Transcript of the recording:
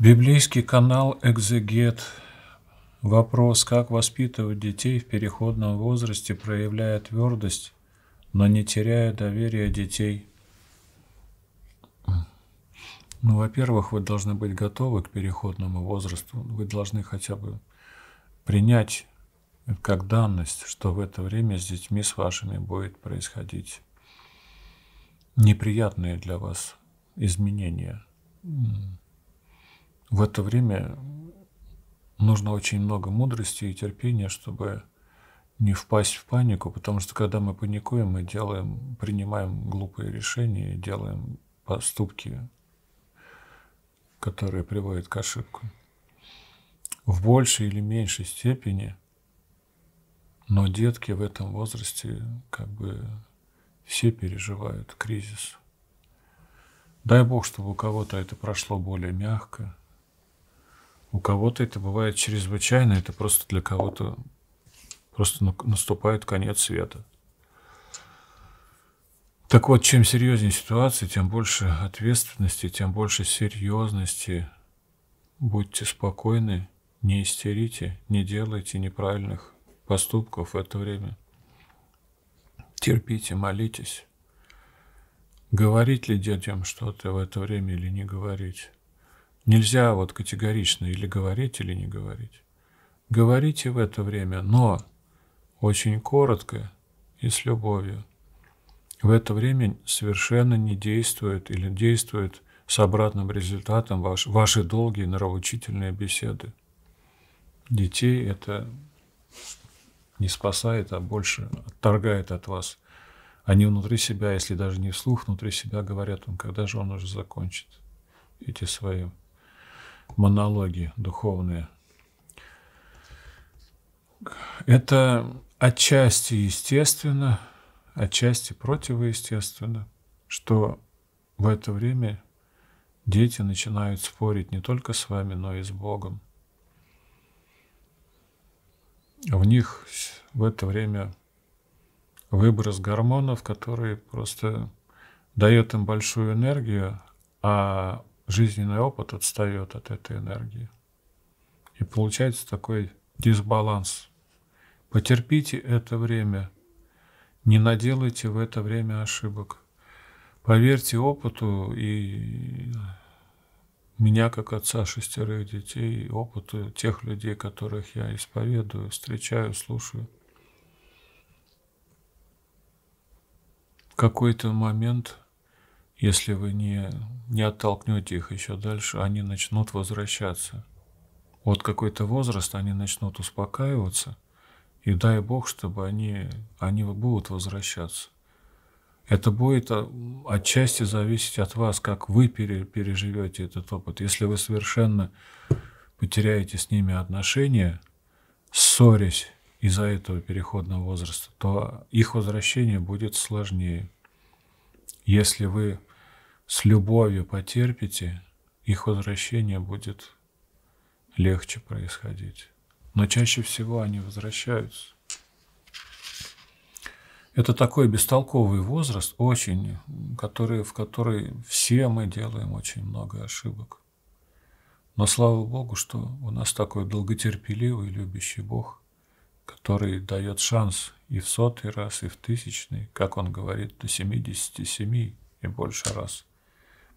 Библейский канал «Экзегет». Вопрос, как воспитывать детей в переходном возрасте, проявляя твердость, но не теряя доверия детей. Ну, во-первых, вы должны быть готовы к переходному возрасту. Вы должны хотя бы принять как данность, что в это время с детьми с вашими будет происходить неприятные для вас изменения. В это время нужно очень много мудрости и терпения, чтобы не впасть в панику, потому что когда мы паникуем, мы делаем, принимаем глупые решения, делаем поступки, которые приводят к ошибкам. В большей или меньшей степени, но детки в этом возрасте как бы все переживают кризис. Дай Бог, чтобы у кого-то это прошло более мягко – у кого-то это бывает чрезвычайно, это просто для кого-то просто наступает конец света. Так вот, чем серьезнее ситуация, тем больше ответственности, тем больше серьезности. Будьте спокойны, не истерите, не делайте неправильных поступков в это время. Терпите, молитесь. Говорить ли детям что-то в это время или не говорить? Нельзя вот категорично или говорить, или не говорить. Говорите в это время, но очень коротко и с любовью. В это время совершенно не действует или действует с обратным результатом ваш, ваши долгие нравоучительные беседы. Детей это не спасает, а больше отторгает от вас. Они внутри себя, если даже не вслух, внутри себя говорят он когда же он уже закончит эти свои монологи духовные. Это отчасти естественно, отчасти противоестественно, что в это время дети начинают спорить не только с вами, но и с Богом. В них в это время выброс гормонов, который просто дает им большую энергию, а жизненный опыт отстает от этой энергии. И получается такой дисбаланс. Потерпите это время, не наделайте в это время ошибок. Поверьте опыту и меня, как отца шестерых детей, опыту тех людей, которых я исповедую, встречаю, слушаю. В какой-то момент – если вы не, не оттолкнете их еще дальше, они начнут возвращаться. Вот какой-то возраст они начнут успокаиваться, и дай бог, чтобы они, они будут возвращаться. Это будет а, отчасти зависеть от вас, как вы переживете этот опыт. Если вы совершенно потеряете с ними отношения, ссорясь из-за этого переходного возраста, то их возвращение будет сложнее. Если вы с любовью потерпите, их возвращение будет легче происходить. Но чаще всего они возвращаются. Это такой бестолковый возраст, очень, который, в который все мы делаем очень много ошибок. Но слава Богу, что у нас такой долготерпеливый, любящий Бог, который дает шанс и в сотый раз, и в тысячный, как он говорит, до 77 и больше раз –